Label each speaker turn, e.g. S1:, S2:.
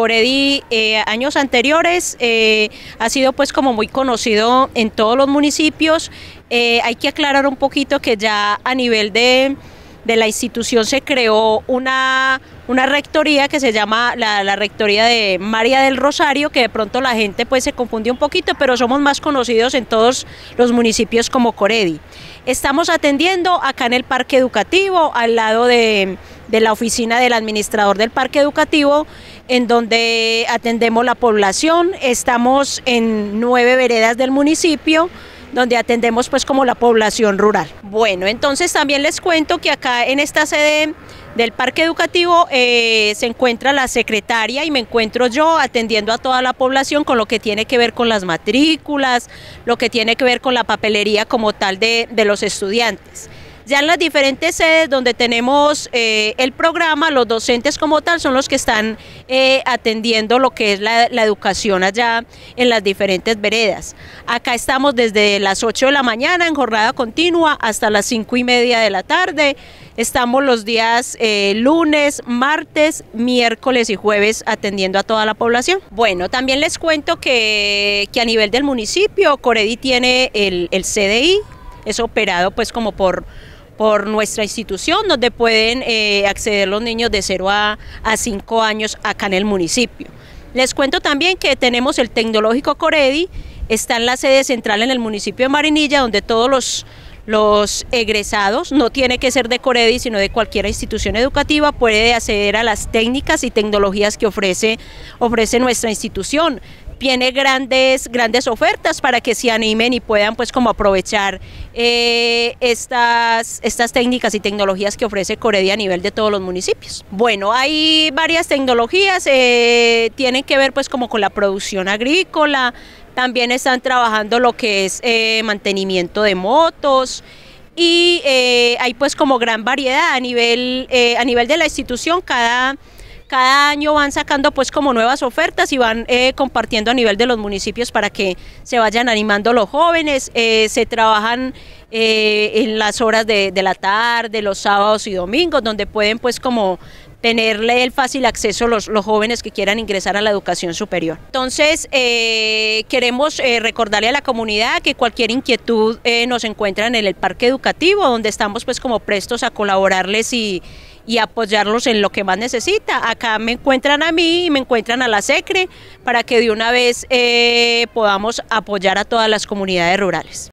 S1: Coredi eh, años anteriores eh, ha sido pues como muy conocido en todos los municipios. Eh, hay que aclarar un poquito que ya a nivel de, la institución se creó una, una rectoría que se llama la, rectoría de María del Rosario, que de pronto la gente pues se confundió un poquito, pero somos más conocidos en todos los municipios como Coredi. Estamos atendiendo acá en el parque educativo, al lado de de la oficina del administrador del parque educativo, en donde atendemos la población. Estamos en nueve veredas del municipio donde atendemos pues como la población rural. Bueno, entonces también les cuento que acá en esta sede del parque educativo eh, se encuentra la secretaria y me encuentro yo atendiendo a toda la población con lo que tiene que ver con las matrículas, lo que tiene que ver con la papelería como tal de, de los estudiantes. Ya en las diferentes sedes donde tenemos eh, el programa, los docentes como tal son los que están eh, atendiendo lo que es la, educación allá en las diferentes veredas. Acá estamos desde las 8 de la mañana en jornada continua hasta las 5 y media de la tarde. Estamos los días eh, lunes, martes, miércoles y jueves atendiendo a toda la población. Bueno, también les cuento que, a nivel del municipio, Coredi tiene el, el CDI, es operado pues como por por nuestra institución donde pueden eh, acceder los niños de 0 a, a 5 años acá en el municipio. Les cuento también que tenemos el tecnológico Coredi, está en la sede central en el municipio de Marinilla, donde todos los, los egresados, no tiene que ser de Coredi, sino de cualquier institución educativa, puede acceder a las técnicas y tecnologías que ofrece, ofrece nuestra institución tiene grandes, grandes ofertas para que se animen y puedan pues como aprovechar eh, estas, estas técnicas y tecnologías que ofrece Coredia a nivel de todos los municipios. Bueno, hay varias tecnologías, eh, tienen que ver pues como con la producción agrícola, también están trabajando lo que es eh, mantenimiento de motos, y hay pues como gran variedad a nivel, a nivel de la institución, cada cada año van sacando pues como nuevas ofertas y van eh, compartiendo a nivel de los municipios para que se vayan animando los jóvenes, eh, se trabajan eh, en las horas de, la tarde, los sábados y domingos, donde pueden pues como tenerle el fácil acceso los, los jóvenes que quieran ingresar a la educación superior. Entonces, queremos recordarle a la comunidad que cualquier inquietud nos encuentran en el parque educativo, donde estamos pues como prestos a colaborarles y y apoyarlos en lo que más necesita. Acá me encuentran a mí y me encuentran a la SECRE para que de una vez eh, podamos apoyar a todas las comunidades rurales.